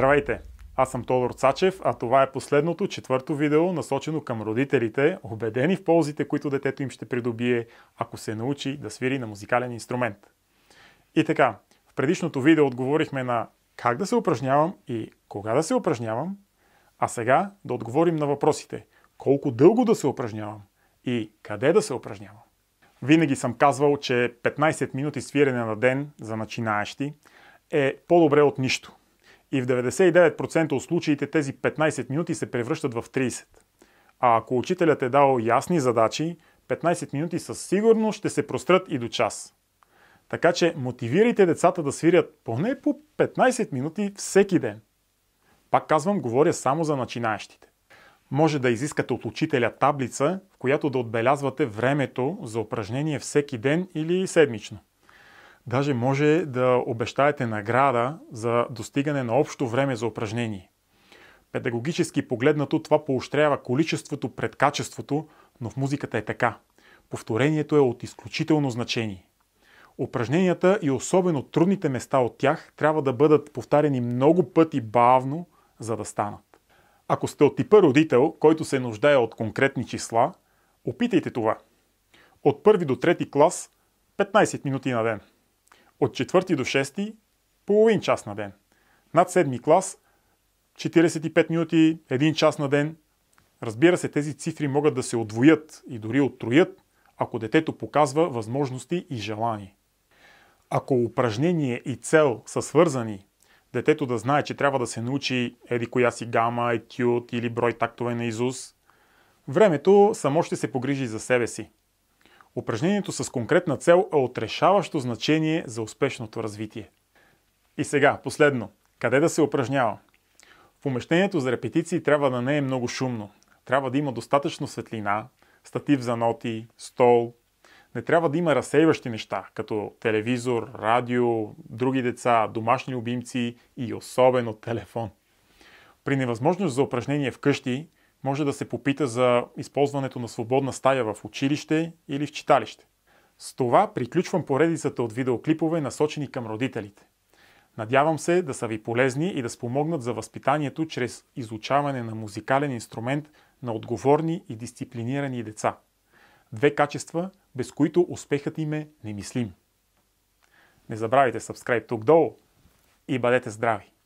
Здравейте! Аз съм Тодор Цачев, а това е последното четвърто видео, насочено към родителите, убедени в ползите, които детето им ще придобие, ако се научи да свири на музикален инструмент. И така, в предишното видео отговорихме на как да се упражнявам и кога да се упражнявам, а сега да отговорим на въпросите колко дълго да се упражнявам и къде да се упражнявам. Винаги съм казвал, че 15 минути свирене на ден за начинаещи е по-добре от нищо. И в 99% от случаите тези 15 минути се превръщат в 30. А ако учителят е дал ясни задачи, 15 минути със сигурност ще се прострат и до час. Така че мотивирайте децата да свирят поне по 15 минути всеки ден. Пак казвам, говоря само за начинаещите. Може да изискате от учителя таблица, в която да отбелязвате времето за упражнение всеки ден или седмично. Даже може да обещаете награда за достигане на общо време за упражнение. Педагогически погледнато това поощрява количеството пред качеството, но в музиката е така. Повторението е от изключително значение. Упражненията и особено трудните места от тях трябва да бъдат повтарени много пъти бавно, за да станат. Ако сте от типа родител, който се нуждае от конкретни числа, опитайте това. От първи до трети клас 15 минути на ден. От 4 до 6 половин час на ден. Над 7 клас 45 минути, 1 час на ден. Разбира се, тези цифри могат да се отвоят и дори оттроят, ако детето показва възможности и желание. Ако упражнение и цел са свързани, детето да знае, че трябва да се научи еди коя си гама, етюд или брой тактове на изус, времето само ще се погрижи за себе си. Упражнението с конкретна цел е отрешаващо значение за успешното развитие. И сега, последно, къде да се упражнява? В Помещението за репетиции трябва да не е много шумно. Трябва да има достатъчно светлина, статив за ноти, стол. Не трябва да има разсейващи неща, като телевизор, радио, други деца, домашни любимци и особено телефон. При невъзможност за упражнение вкъщи, може да се попита за използването на свободна стая в училище или в читалище. С това приключвам поредицата от видеоклипове, насочени към родителите. Надявам се да са ви полезни и да спомогнат за възпитанието чрез изучаване на музикален инструмент на отговорни и дисциплинирани деца. Две качества, без които успехът им е немислим. Не забравяйте subscribe тук долу и бъдете здрави!